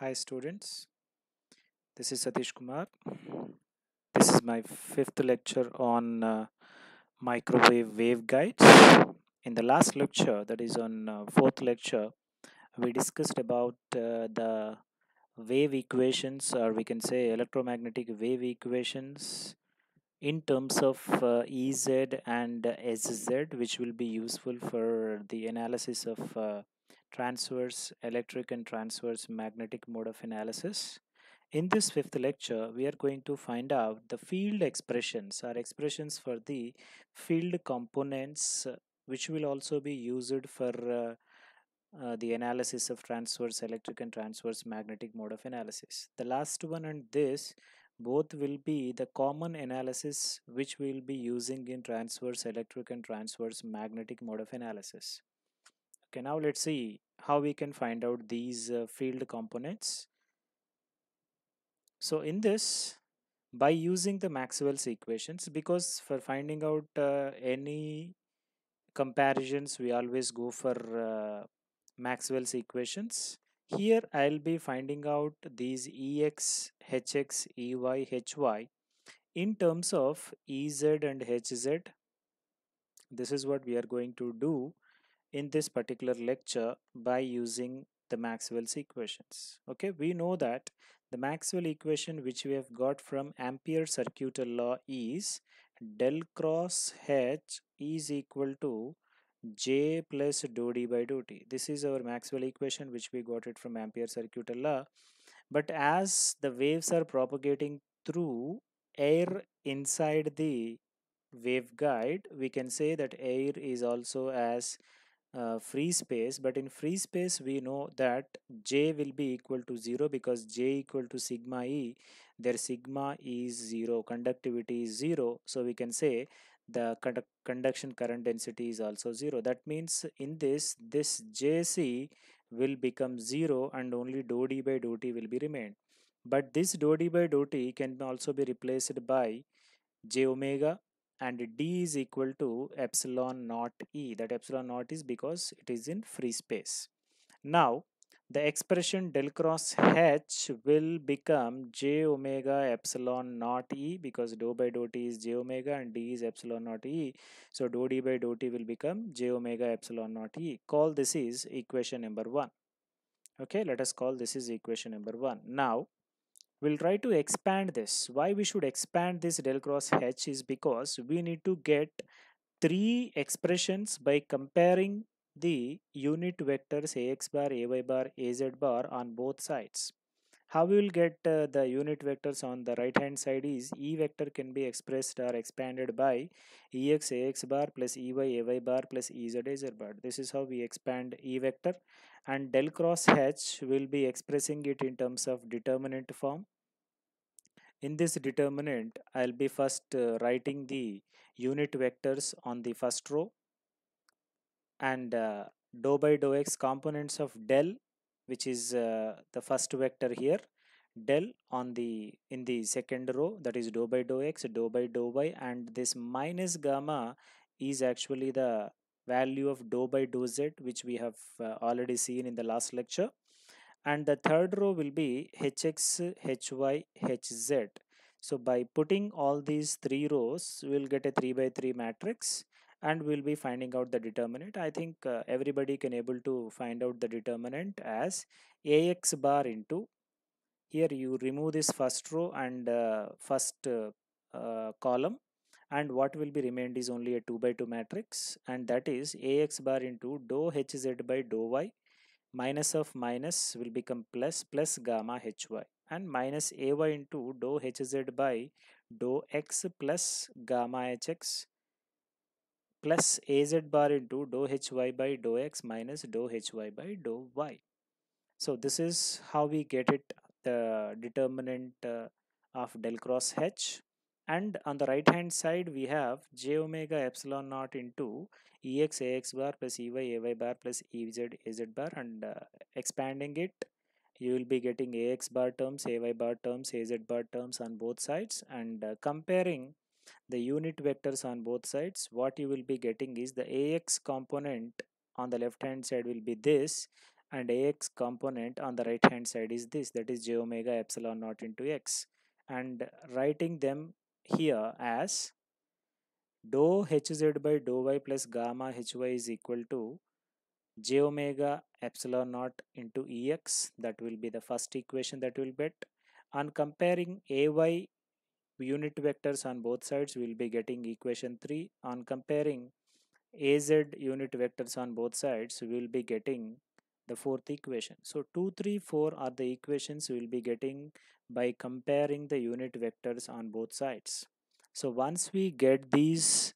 Hi students, this is Satish Kumar. This is my fifth lecture on uh, microwave waveguides. In the last lecture, that is on uh, fourth lecture, we discussed about uh, the wave equations or we can say electromagnetic wave equations in terms of uh, EZ and SZ which will be useful for the analysis of uh, transverse electric and transverse magnetic mode of analysis. In this fifth lecture, we are going to find out the field expressions or expressions for the field components uh, which will also be used for uh, uh, the analysis of transverse electric and transverse magnetic mode of analysis. The last one and this both will be the common analysis which we will be using in transverse electric and transverse magnetic mode of analysis. Okay, now let's see how we can find out these uh, field components. So in this, by using the Maxwell's equations, because for finding out uh, any comparisons, we always go for uh, Maxwell's equations. Here I'll be finding out these EX, HX, EY, HY in terms of EZ and HZ. This is what we are going to do in this particular lecture by using the Maxwell's equations. Okay, we know that the Maxwell equation which we have got from Ampere circuital law is del cross H is equal to J plus dou D by dou T. This is our Maxwell equation which we got it from Ampere circuital law. But as the waves are propagating through air inside the waveguide, we can say that air is also as uh, free space but in free space we know that j will be equal to 0 because j equal to sigma e their sigma is 0 conductivity is 0 so we can say the condu conduction current density is also 0 that means in this this jc will become 0 and only dou d by dou t will be remained but this dou d by dou t can also be replaced by j omega and d is equal to epsilon naught e that epsilon naught is because it is in free space now the expression del cross h will become j omega epsilon naught e because dou by dou t is j omega and d is epsilon naught e so dou d by dou t will become j omega epsilon naught e call this is equation number 1 okay let us call this is equation number 1 now we'll try to expand this. Why we should expand this del cross H is because we need to get three expressions by comparing the unit vectors ax bar, ay bar, az bar on both sides. How we will get uh, the unit vectors on the right hand side is E vector can be expressed or expanded by ex ax bar plus ey ay bar plus ez az bar. This is how we expand E vector and del cross H will be expressing it in terms of determinant form in this determinant, I'll be first uh, writing the unit vectors on the first row and uh, dou by dou x components of del which is uh, the first vector here del on the in the second row that is dou by dou x dou by dou y and this minus gamma is actually the value of dou by dou z which we have uh, already seen in the last lecture and the third row will be hx, hy, hz. So by putting all these three rows, we'll get a 3 by 3 matrix and we'll be finding out the determinant. I think uh, everybody can able to find out the determinant as ax bar into here you remove this first row and uh, first uh, uh, column and what will be remained is only a 2 by 2 matrix and that is ax bar into dou hz by dou y minus of minus will become plus plus gamma hy and minus ay into dou hz by dou x plus gamma hx plus az bar into dou hy by dou x minus dou hy by dou y. So this is how we get it the determinant uh, of del cross h and on the right hand side we have j omega epsilon naught into ex ax bar plus ey ay bar plus ez az bar and uh, expanding it you will be getting ax bar terms ay bar terms az bar terms on both sides and uh, comparing the unit vectors on both sides what you will be getting is the ax component on the left hand side will be this and ax component on the right hand side is this that is j omega epsilon naught into x and uh, writing them here as dou hz by dou y plus gamma hy is equal to j omega epsilon naught into ex that will be the first equation that will get on comparing ay unit vectors on both sides we'll be getting equation 3 on comparing az unit vectors on both sides we will be getting the fourth equation so 2 3 4 are the equations we will be getting by comparing the unit vectors on both sides. So once we get these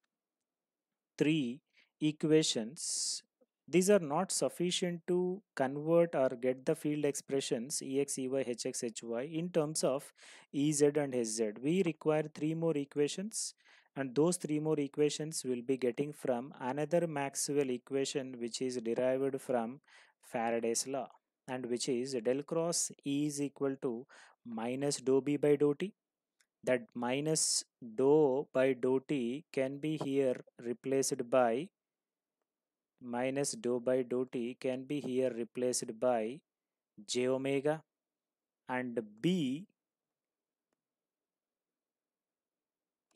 three equations, these are not sufficient to convert or get the field expressions ex, ey, hx, hy in terms of ez and hz. We require three more equations and those three more equations will be getting from another Maxwell equation which is derived from Faraday's law and which is del cross E is equal to minus dou B by dou T. That minus dou by dou T can be here replaced by minus dou by dou T can be here replaced by j omega and B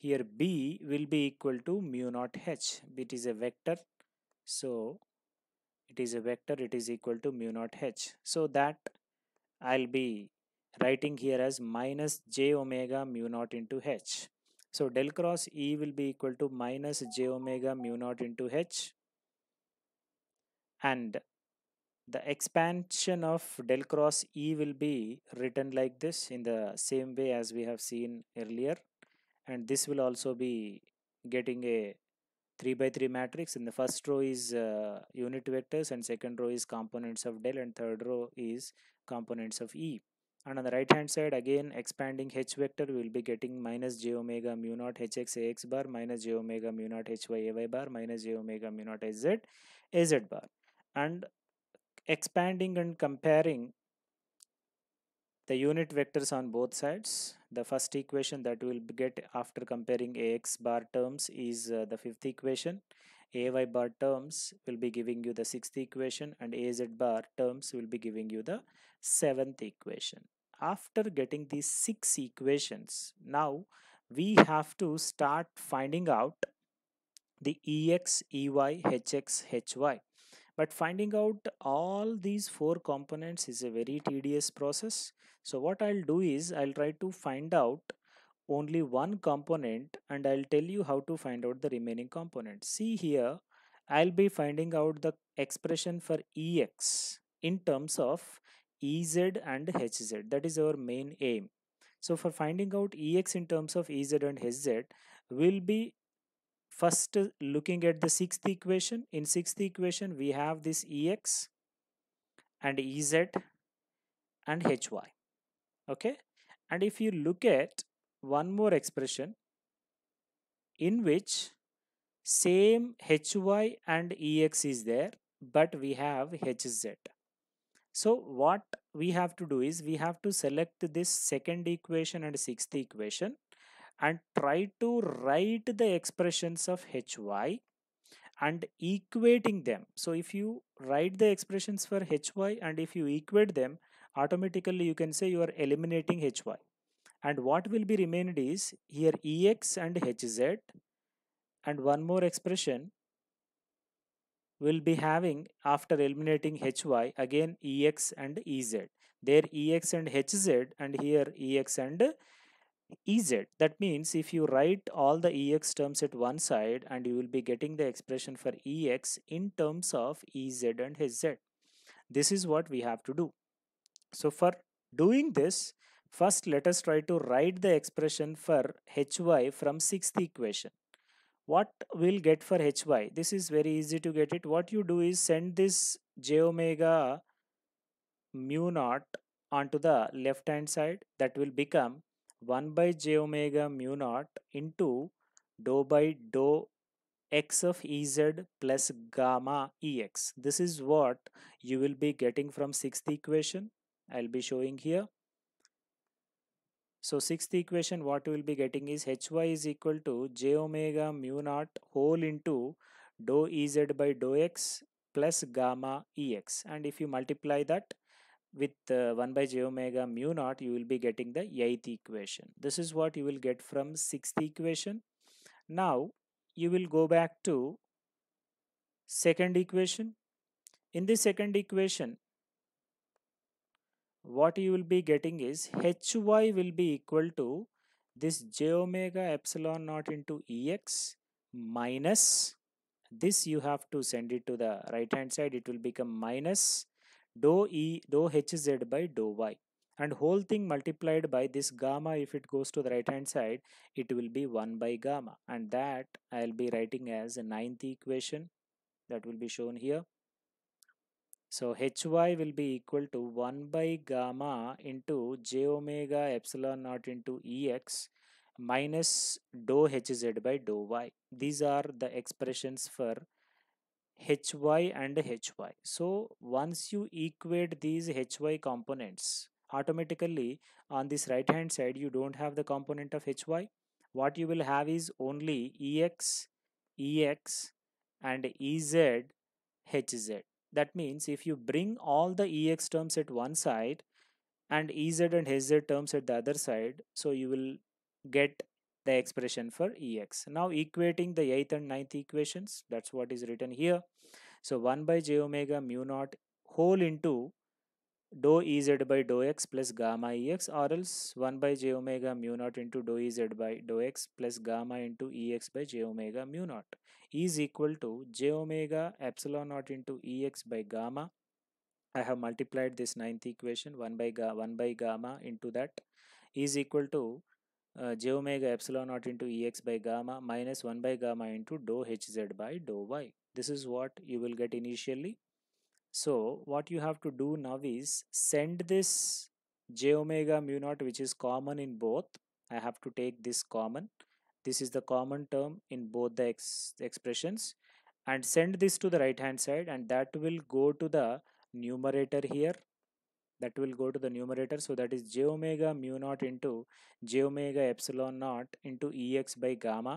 here B will be equal to mu naught H. It is a vector so it is a vector it is equal to mu naught h so that i'll be writing here as minus j omega mu naught into h so del cross e will be equal to minus j omega mu naught into h and the expansion of del cross e will be written like this in the same way as we have seen earlier and this will also be getting a 3 by 3 matrix and the first row is uh, unit vectors and second row is components of del and third row is components of e and on the right hand side again expanding h vector we will be getting minus j omega mu naught hx ax bar minus j omega mu naught hy ay bar minus j omega mu naught hz az bar and expanding and comparing the unit vectors on both sides. The first equation that we'll get after comparing ax bar terms is uh, the fifth equation. ay bar terms will be giving you the sixth equation and az bar terms will be giving you the seventh equation. After getting these six equations, now we have to start finding out the ex, ey, hx, hy. But finding out all these four components is a very tedious process so what I'll do is I'll try to find out only one component and I'll tell you how to find out the remaining component. See here, I'll be finding out the expression for EX in terms of EZ and HZ. That is our main aim. So for finding out EX in terms of EZ and HZ, we'll be first looking at the sixth equation. In sixth equation, we have this EX and EZ and HY okay and if you look at one more expression in which same hy and ex is there but we have hz so what we have to do is we have to select this second equation and sixth equation and try to write the expressions of hy and equating them so if you write the expressions for hy and if you equate them automatically you can say you are eliminating hy and what will be remained is here ex and hz and one more expression will be having after eliminating hy again ex and ez there ex and hz and here ex and ez that means if you write all the ex terms at one side and you will be getting the expression for ex in terms of ez and hz this is what we have to do so for doing this, first let us try to write the expression for hy from sixth equation. What we'll get for hy? This is very easy to get it. What you do is send this j omega mu naught onto the left hand side. That will become 1 by j omega mu naught into dou by dou x of ez plus gamma ex. This is what you will be getting from sixth equation. I'll be showing here. So sixth equation what we will be getting is Hy is equal to j omega mu naught whole into dou Ez by dou x plus gamma Ex and if you multiply that with uh, 1 by j omega mu naught you will be getting the eighth equation. This is what you will get from sixth equation. Now you will go back to second equation. In the second equation what you will be getting is hy will be equal to this j omega epsilon naught into ex minus this you have to send it to the right hand side it will become minus dou e dou hz by dou y and whole thing multiplied by this gamma if it goes to the right hand side it will be 1 by gamma and that I'll be writing as a ninth equation that will be shown here so Hy will be equal to 1 by gamma into j omega epsilon naught into Ex minus dou Hz by dou y. These are the expressions for Hy and Hy. So once you equate these Hy components, automatically on this right hand side you don't have the component of Hy. What you will have is only Ex, Ex and Ez, Hz that means if you bring all the EX terms at one side and EZ and HZ terms at the other side, so you will get the expression for EX. Now equating the 8th and 9th equations, that's what is written here. So 1 by j omega mu naught whole into dou ez by dou x plus gamma ex or else 1 by j omega mu naught into dou ez by dou x plus gamma into ex by j omega mu naught is equal to j omega epsilon naught into ex by gamma. I have multiplied this ninth equation 1 by, ga 1 by gamma into that is equal to uh, j omega epsilon naught into ex by gamma minus 1 by gamma into dou hz by dou y. This is what you will get initially so what you have to do now is send this j omega mu naught which is common in both. I have to take this common. This is the common term in both the ex expressions and send this to the right hand side and that will go to the numerator here. That will go to the numerator. So that is j omega mu naught into j omega epsilon naught into ex by gamma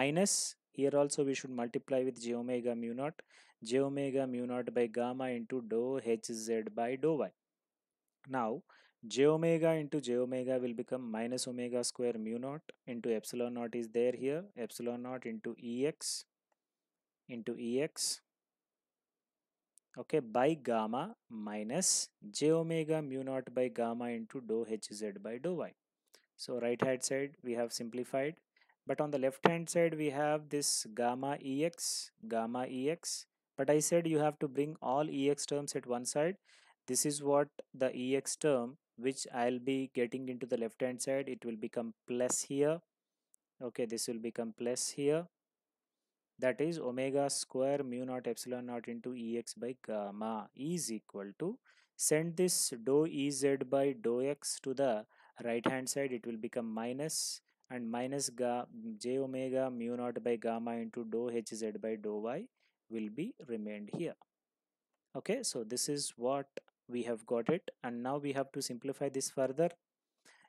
minus here also we should multiply with j omega mu naught, j omega mu naught by gamma into dou hz by dou y. Now j omega into j omega will become minus omega square mu naught into epsilon naught is there here, epsilon naught into ex into ex okay by gamma minus j omega mu naught by gamma into dou hz by dou y. So right hand side we have simplified but on the left hand side we have this gamma ex gamma ex but I said you have to bring all ex terms at one side this is what the ex term which I'll be getting into the left hand side it will become plus here okay this will become plus here that is omega square mu naught epsilon naught into ex by gamma is equal to send this dou ez by dou x to the right hand side it will become minus and minus ga, j omega mu naught by gamma into dou hz by dou y will be remained here. Okay, so this is what we have got it and now we have to simplify this further.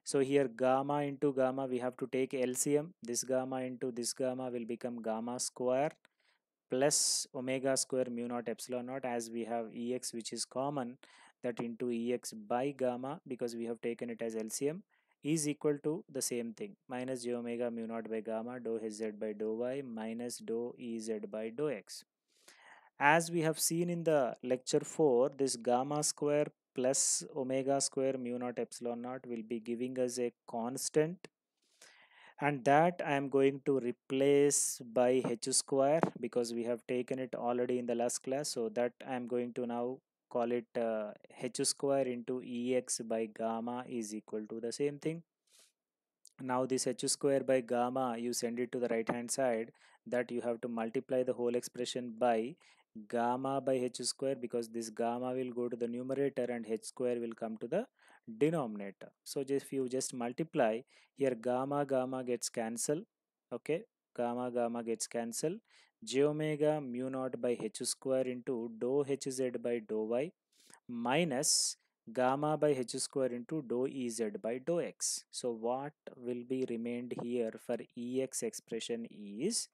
So here gamma into gamma we have to take LCM. This gamma into this gamma will become gamma square plus omega square mu naught epsilon naught as we have EX which is common that into EX by gamma because we have taken it as LCM is equal to the same thing minus j omega mu naught by gamma dou hz by dou y minus dou ez by dou x. As we have seen in the lecture 4, this gamma square plus omega square mu naught epsilon naught will be giving us a constant and that I am going to replace by h square because we have taken it already in the last class so that I am going to now call it uh, h square into ex by gamma is equal to the same thing now this h square by gamma you send it to the right hand side that you have to multiply the whole expression by gamma by h square because this gamma will go to the numerator and h square will come to the denominator so if you just multiply here gamma gamma gets cancelled okay gamma gamma gets cancelled j omega mu naught by h square into dou hz by dou y minus gamma by h square into dou ez by dou x. So what will be remained here for ex expression is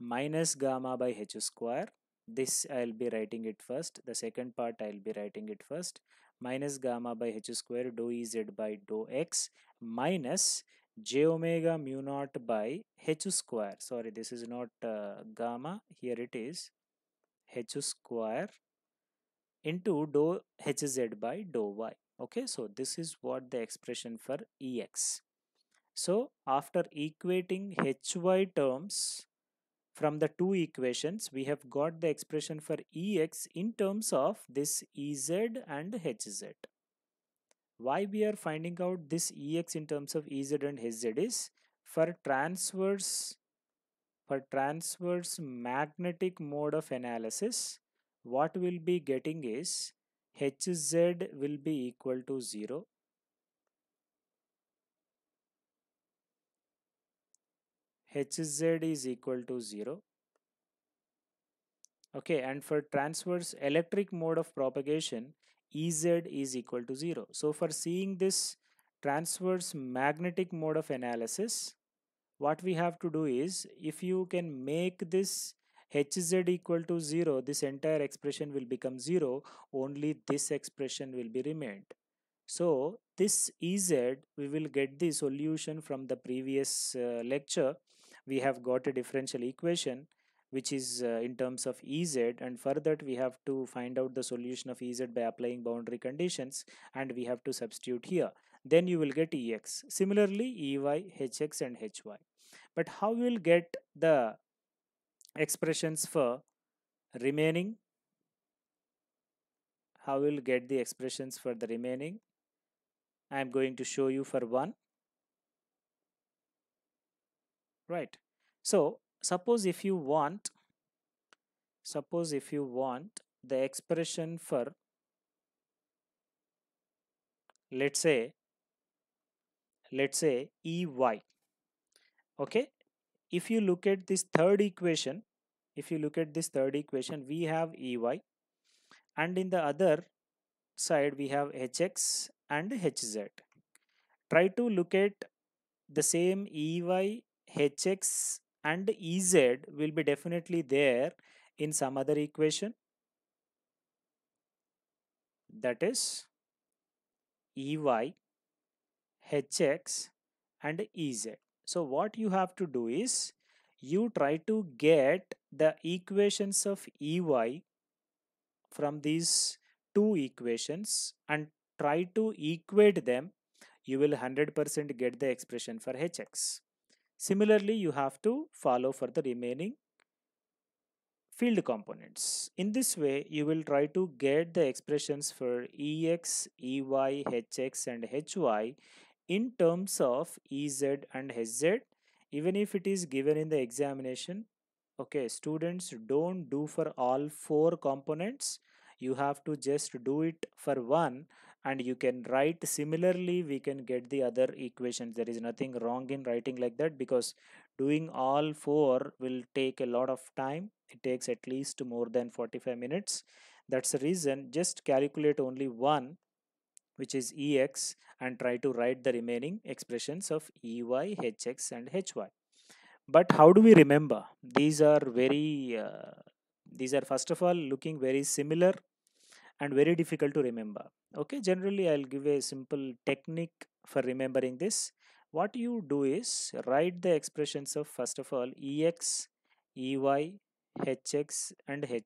minus gamma by h square. This I'll be writing it first. The second part I'll be writing it first. Minus gamma by h square dou ez by dou x minus j omega mu naught by h square sorry this is not uh, gamma here it is h square into dou hz by dou y okay so this is what the expression for ex so after equating hy terms from the two equations we have got the expression for ex in terms of this ez and hz why we are finding out this EX in terms of EZ and HZ is for transverse for transverse magnetic mode of analysis what we'll be getting is Hz will be equal to 0 Hz is equal to 0 okay and for transverse electric mode of propagation Ez is equal to 0. So for seeing this transverse magnetic mode of analysis, what we have to do is, if you can make this Hz equal to 0, this entire expression will become 0, only this expression will be remained. So this Ez, we will get the solution from the previous uh, lecture. We have got a differential equation which is uh, in terms of ez and for that we have to find out the solution of ez by applying boundary conditions and we have to substitute here then you will get ex similarly ey hx and hy but how you will get the expressions for remaining how we'll get the expressions for the remaining I am going to show you for one right so suppose if you want suppose if you want the expression for let's say let's say ey okay if you look at this third equation if you look at this third equation we have ey and in the other side we have hx and hz try to look at the same ey hx and Ez will be definitely there in some other equation that is Ey, Hx and Ez. So what you have to do is you try to get the equations of Ey from these two equations and try to equate them you will 100% get the expression for Hx. Similarly, you have to follow for the remaining field components. In this way, you will try to get the expressions for EX, EY, HX and HY in terms of EZ and HZ even if it is given in the examination. Okay, students don't do for all four components. You have to just do it for one and you can write similarly we can get the other equations there is nothing wrong in writing like that because doing all four will take a lot of time it takes at least more than 45 minutes that's the reason just calculate only one which is ex and try to write the remaining expressions of ey hx and hy but how do we remember these are very uh, these are first of all looking very similar and very difficult to remember okay generally i'll give a simple technique for remembering this what you do is write the expressions of first of all ex ey hx and hy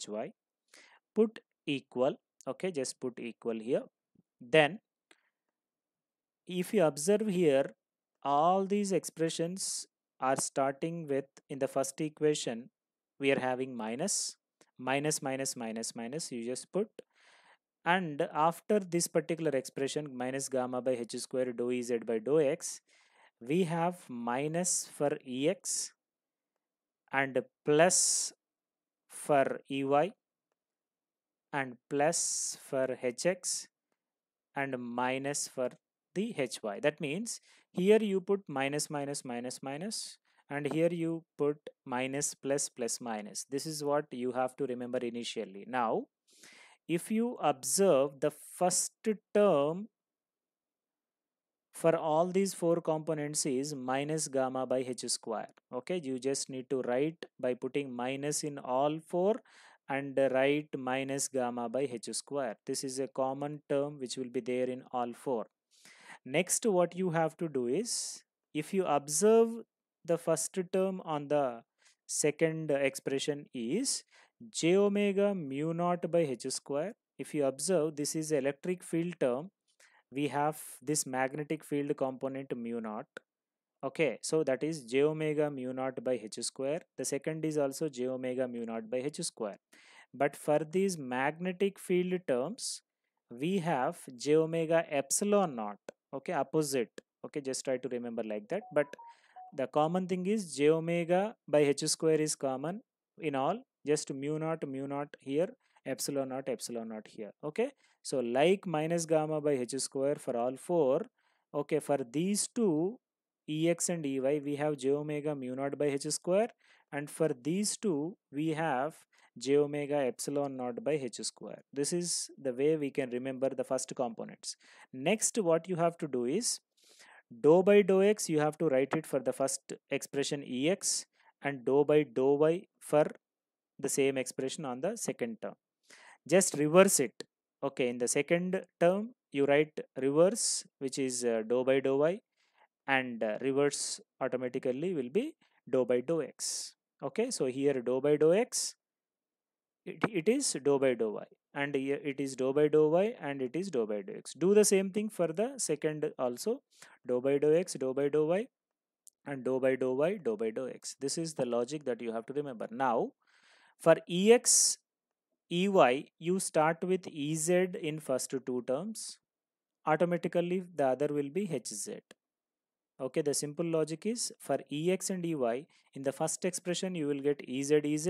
put equal okay just put equal here then if you observe here all these expressions are starting with in the first equation we are having minus minus minus minus minus you just put and after this particular expression minus gamma by h square dou e z by dou x we have minus for ex and plus for ey and plus for hx and minus for the hy that means here you put minus minus minus minus and here you put minus plus plus minus this is what you have to remember initially now if you observe the first term for all these four components is minus gamma by h square okay you just need to write by putting minus in all four and write minus gamma by h square this is a common term which will be there in all four next what you have to do is if you observe the first term on the second expression is j omega mu naught by h square. If you observe, this is electric field term. We have this magnetic field component mu naught. Okay, so that is j omega mu naught by h square. The second is also j omega mu naught by h square. But for these magnetic field terms, we have j omega epsilon naught. Okay, opposite. Okay, just try to remember like that. But the common thing is j omega by h square is common in all just mu naught mu naught here epsilon naught epsilon naught here okay so like minus gamma by h square for all four okay for these two ex and ey we have j omega mu naught by h square and for these two we have j omega epsilon naught by h square this is the way we can remember the first components next what you have to do is dou by dou x you have to write it for the first expression ex and dou by dou y for the same expression on the second term. Just reverse it. Okay, in the second term, you write reverse, which is uh, dou by dou y, and uh, reverse automatically will be dou by dou x. Okay, so here dou by dou x, it, it is dou by dou y, and here it is dou by dou y, and it is dou by dou x. Do the same thing for the second also, dou by dou x, dou by dou y, and dou by dou y, dou by dou x. This is the logic that you have to remember. Now, for ex, ey, you start with ez in first two terms. Automatically, the other will be hz. Okay, the simple logic is for ex and ey, in the first expression you will get ez ez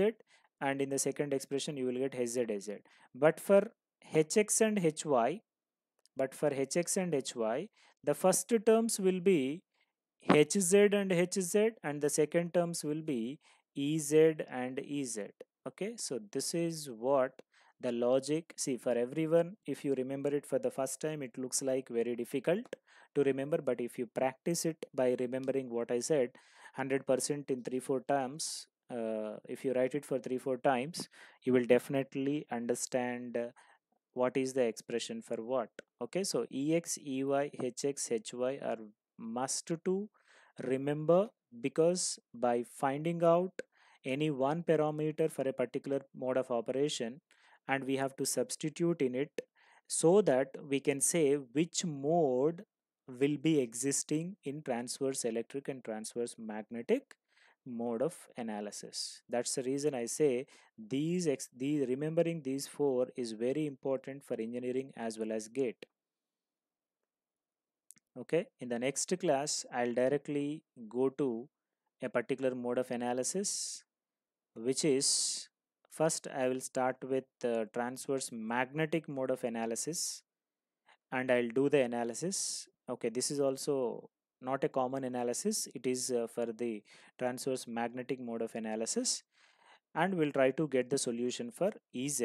and in the second expression you will get hz hz. But for hx and hy, but for hx and hy, the first terms will be hz and hz and the second terms will be ez and ez okay so this is what the logic see for everyone if you remember it for the first time it looks like very difficult to remember but if you practice it by remembering what i said 100% in 3 4 times uh, if you write it for 3 4 times you will definitely understand uh, what is the expression for what okay so ex ey hx hy are must to remember because by finding out any one parameter for a particular mode of operation and we have to substitute in it so that we can say which mode will be existing in transverse electric and transverse magnetic mode of analysis that's the reason i say these ex these remembering these four is very important for engineering as well as gate okay in the next class i'll directly go to a particular mode of analysis which is first I will start with the uh, transverse magnetic mode of analysis and I'll do the analysis. Okay, this is also not a common analysis. It is uh, for the transverse magnetic mode of analysis and we'll try to get the solution for EZ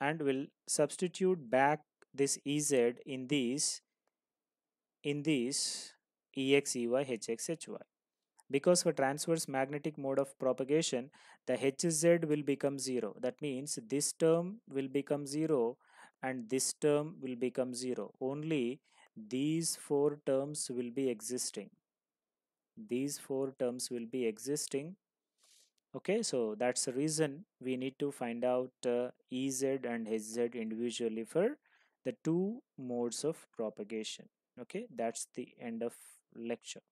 and we'll substitute back this EZ in these in these EX, EY, HX, HY. Because for transverse magnetic mode of propagation, the Hz will become 0. That means this term will become 0 and this term will become 0. Only these four terms will be existing. These four terms will be existing. Okay, so that's the reason we need to find out uh, Ez and Hz individually for the two modes of propagation. Okay, that's the end of lecture.